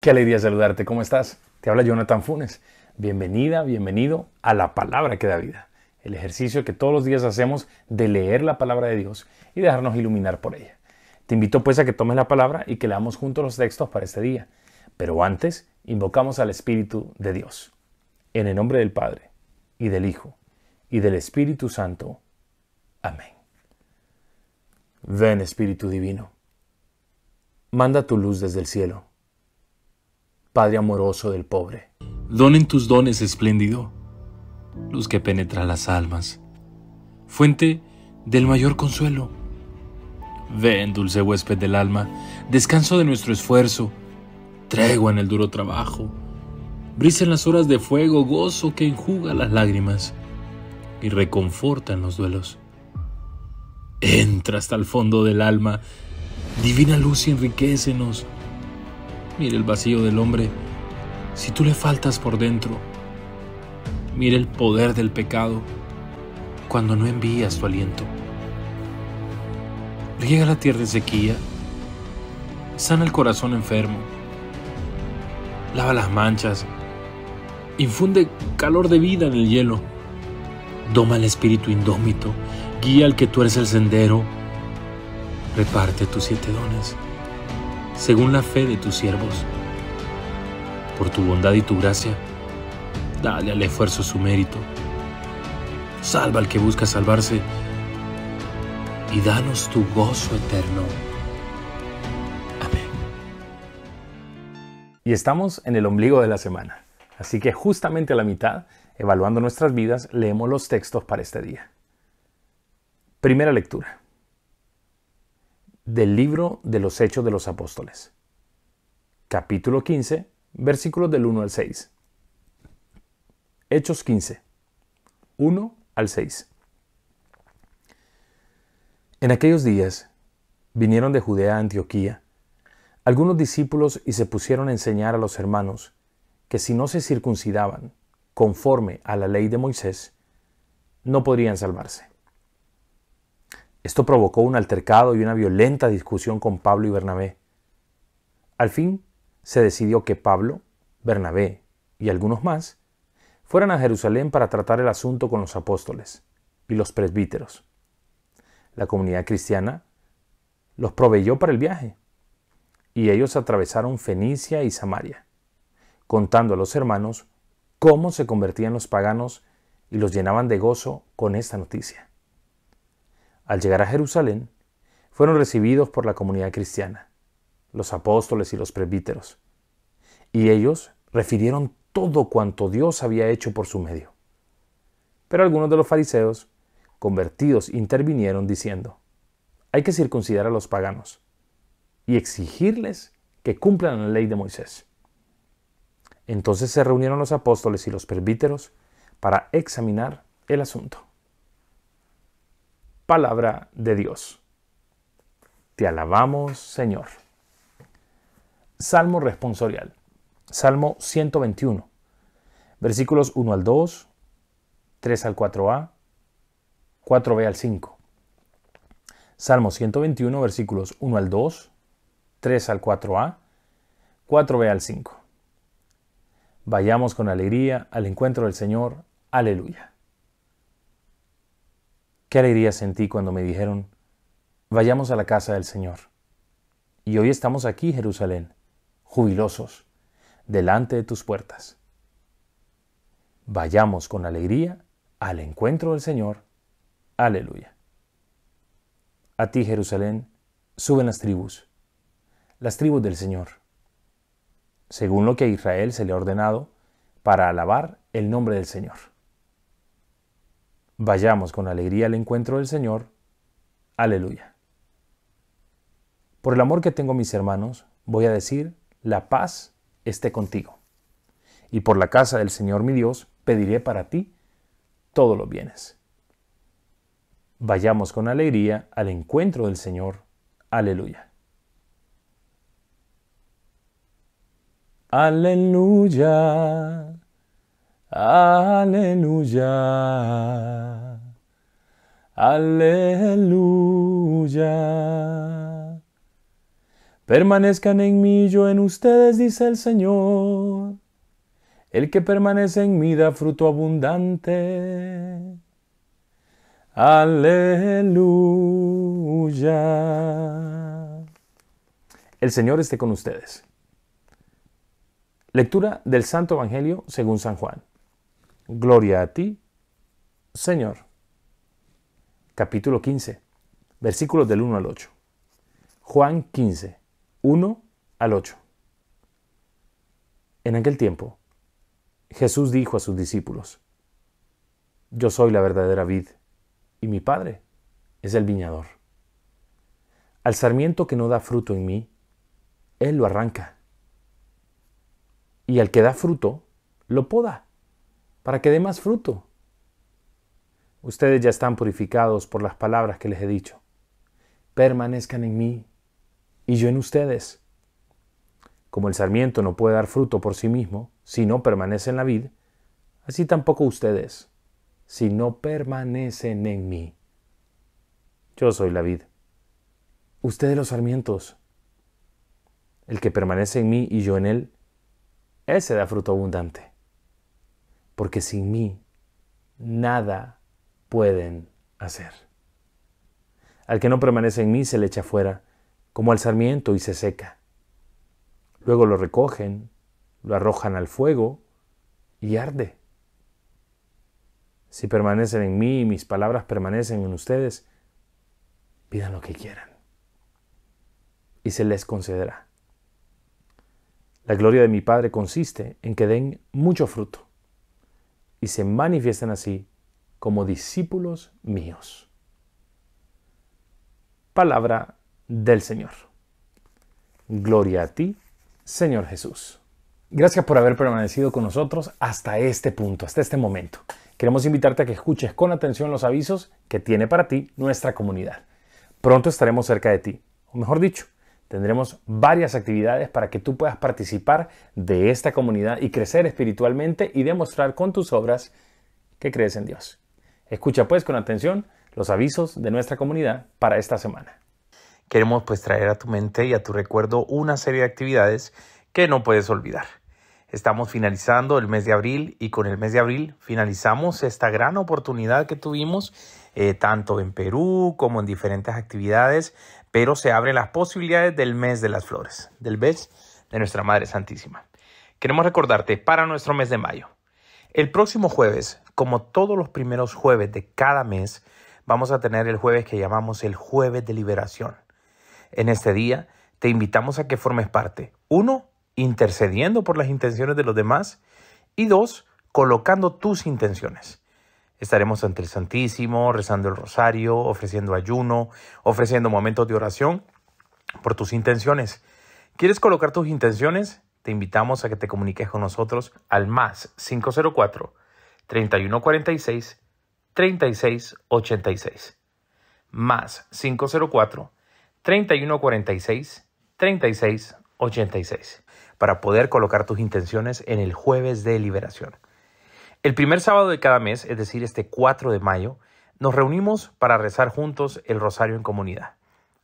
Qué alegría saludarte, ¿cómo estás? Te habla Jonathan Funes. Bienvenida, bienvenido a la palabra que da vida, el ejercicio que todos los días hacemos de leer la palabra de Dios y dejarnos iluminar por ella. Te invito pues a que tomes la palabra y que leamos juntos los textos para este día. Pero antes, invocamos al Espíritu de Dios. En el nombre del Padre, y del Hijo, y del Espíritu Santo. Amén. Ven Espíritu Divino. Manda tu luz desde el cielo Padre amoroso del pobre. Donen tus dones espléndido, luz que penetra las almas, fuente del mayor consuelo. Ven, dulce huésped del alma, descanso de nuestro esfuerzo, tregua en el duro trabajo, brisa en las horas de fuego, gozo que enjuga las lágrimas y reconforta en los duelos. Entra hasta el fondo del alma, divina luz y enriquecenos Mire el vacío del hombre si tú le faltas por dentro. Mire el poder del pecado cuando no envías tu aliento. Riega la tierra de sequía, sana el corazón enfermo, lava las manchas, infunde calor de vida en el hielo, doma el espíritu indómito, guía al que tú eres el sendero, reparte tus siete dones según la fe de tus siervos. Por tu bondad y tu gracia, dale al esfuerzo su mérito. Salva al que busca salvarse y danos tu gozo eterno. Amén. Y estamos en el ombligo de la semana, así que justamente a la mitad, evaluando nuestras vidas, leemos los textos para este día. Primera lectura del libro de los Hechos de los Apóstoles, capítulo 15, versículos del 1 al 6. Hechos 15, 1 al 6. En aquellos días vinieron de Judea a Antioquía algunos discípulos y se pusieron a enseñar a los hermanos que si no se circuncidaban conforme a la ley de Moisés, no podrían salvarse. Esto provocó un altercado y una violenta discusión con Pablo y Bernabé. Al fin, se decidió que Pablo, Bernabé y algunos más fueran a Jerusalén para tratar el asunto con los apóstoles y los presbíteros. La comunidad cristiana los proveyó para el viaje y ellos atravesaron Fenicia y Samaria, contando a los hermanos cómo se convertían los paganos y los llenaban de gozo con esta noticia. Al llegar a Jerusalén, fueron recibidos por la comunidad cristiana, los apóstoles y los presbíteros, y ellos refirieron todo cuanto Dios había hecho por su medio. Pero algunos de los fariseos, convertidos, intervinieron diciendo, hay que circuncidar a los paganos y exigirles que cumplan la ley de Moisés. Entonces se reunieron los apóstoles y los presbíteros para examinar el asunto palabra de Dios. Te alabamos, Señor. Salmo responsorial. Salmo 121. Versículos 1 al 2, 3 al 4a, 4b al 5. Salmo 121, versículos 1 al 2, 3 al 4a, 4b al 5. Vayamos con alegría al encuentro del Señor. Aleluya. Qué alegría sentí cuando me dijeron, vayamos a la casa del Señor. Y hoy estamos aquí, Jerusalén, jubilosos, delante de tus puertas. Vayamos con alegría al encuentro del Señor. Aleluya. A ti, Jerusalén, suben las tribus, las tribus del Señor, según lo que a Israel se le ha ordenado, para alabar el nombre del Señor. Vayamos con alegría al encuentro del Señor. Aleluya. Por el amor que tengo mis hermanos, voy a decir, la paz esté contigo. Y por la casa del Señor mi Dios, pediré para ti todos los bienes. Vayamos con alegría al encuentro del Señor. Aleluya. Aleluya. Aleluya. Aleluya. Permanezcan en mí, yo en ustedes, dice el Señor. El que permanece en mí da fruto abundante. Aleluya. El Señor esté con ustedes. Lectura del Santo Evangelio según San Juan. Gloria a ti, Señor. Capítulo 15, versículos del 1 al 8. Juan 15, 1 al 8. En aquel tiempo, Jesús dijo a sus discípulos, Yo soy la verdadera vid, y mi Padre es el viñador. Al sarmiento que no da fruto en mí, Él lo arranca, y al que da fruto, lo poda para que dé más fruto. Ustedes ya están purificados por las palabras que les he dicho. Permanezcan en mí y yo en ustedes. Como el sarmiento no puede dar fruto por sí mismo si no permanece en la vid, así tampoco ustedes si no permanecen en mí. Yo soy la vid, ustedes los sarmientos. El que permanece en mí y yo en él, ese da fruto abundante porque sin mí nada pueden hacer. Al que no permanece en mí se le echa fuera, como al sarmiento, y se seca. Luego lo recogen, lo arrojan al fuego y arde. Si permanecen en mí y mis palabras permanecen en ustedes, pidan lo que quieran y se les concederá. La gloria de mi Padre consiste en que den mucho fruto y se manifiesten así como discípulos míos. Palabra del Señor. Gloria a ti, Señor Jesús. Gracias por haber permanecido con nosotros hasta este punto, hasta este momento. Queremos invitarte a que escuches con atención los avisos que tiene para ti nuestra comunidad. Pronto estaremos cerca de ti, o mejor dicho, Tendremos varias actividades para que tú puedas participar de esta comunidad y crecer espiritualmente y demostrar con tus obras que crees en Dios. Escucha pues con atención los avisos de nuestra comunidad para esta semana. Queremos pues traer a tu mente y a tu recuerdo una serie de actividades que no puedes olvidar. Estamos finalizando el mes de abril y con el mes de abril finalizamos esta gran oportunidad que tuvimos eh, tanto en Perú como en diferentes actividades pero se abren las posibilidades del mes de las flores, del mes de nuestra Madre Santísima. Queremos recordarte para nuestro mes de mayo. El próximo jueves, como todos los primeros jueves de cada mes, vamos a tener el jueves que llamamos el jueves de liberación. En este día te invitamos a que formes parte, uno, intercediendo por las intenciones de los demás y dos, colocando tus intenciones. Estaremos ante el Santísimo, rezando el rosario, ofreciendo ayuno, ofreciendo momentos de oración por tus intenciones. ¿Quieres colocar tus intenciones? Te invitamos a que te comuniques con nosotros al más 504 3146 3686. Más 504 3146 3686 para poder colocar tus intenciones en el jueves de liberación. El primer sábado de cada mes, es decir, este 4 de mayo, nos reunimos para rezar juntos el rosario en comunidad.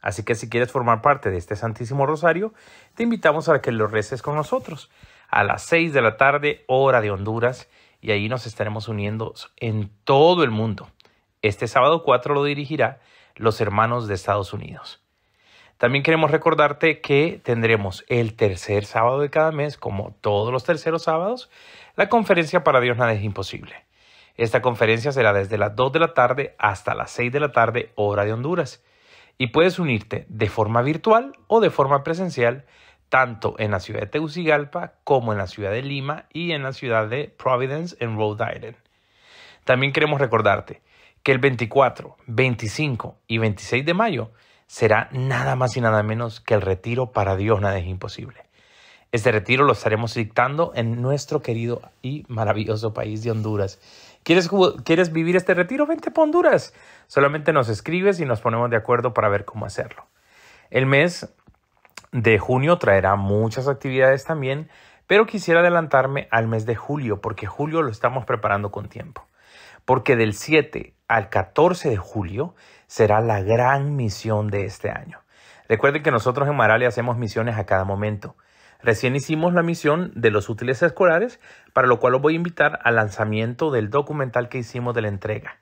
Así que si quieres formar parte de este Santísimo Rosario, te invitamos a que lo reces con nosotros a las 6 de la tarde, hora de Honduras, y ahí nos estaremos uniendo en todo el mundo. Este sábado 4 lo dirigirá los hermanos de Estados Unidos. También queremos recordarte que tendremos el tercer sábado de cada mes, como todos los terceros sábados, la conferencia Para Dios nada es imposible. Esta conferencia será desde las 2 de la tarde hasta las 6 de la tarde hora de Honduras y puedes unirte de forma virtual o de forma presencial tanto en la ciudad de Tegucigalpa como en la ciudad de Lima y en la ciudad de Providence en Rhode Island. También queremos recordarte que el 24, 25 y 26 de mayo será nada más y nada menos que el retiro para Dios nada es imposible. Este retiro lo estaremos dictando en nuestro querido y maravilloso país de Honduras. ¿Quieres, vivir este retiro? Vente a Honduras. Solamente nos escribes y nos ponemos de acuerdo para ver cómo hacerlo. El mes de junio traerá muchas actividades también, pero quisiera adelantarme al mes de julio, porque julio lo estamos preparando con tiempo. Porque del 7 al 14 de julio será la gran misión de este año. Recuerden que nosotros en Marale hacemos misiones a cada momento. Recién hicimos la misión de los útiles escolares, para lo cual os voy a invitar al lanzamiento del documental que hicimos de la entrega.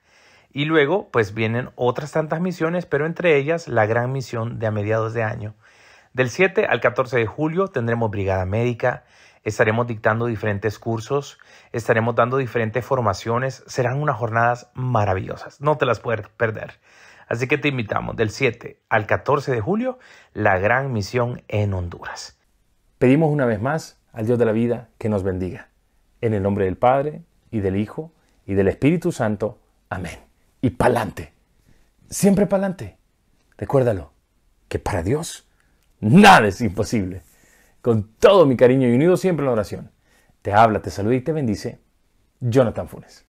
Y luego, pues vienen otras tantas misiones, pero entre ellas la gran misión de a mediados de año. Del 7 al 14 de julio tendremos brigada médica, estaremos dictando diferentes cursos, estaremos dando diferentes formaciones, serán unas jornadas maravillosas, no te las puedes perder. Así que te invitamos del 7 al 14 de julio, la gran misión en Honduras. Pedimos una vez más al Dios de la vida que nos bendiga. En el nombre del Padre, y del Hijo, y del Espíritu Santo. Amén. Y pa'lante. Siempre pa'lante. Recuérdalo, que para Dios nada es imposible. Con todo mi cariño y unido siempre en la oración. Te habla, te saluda y te bendice. Jonathan Funes.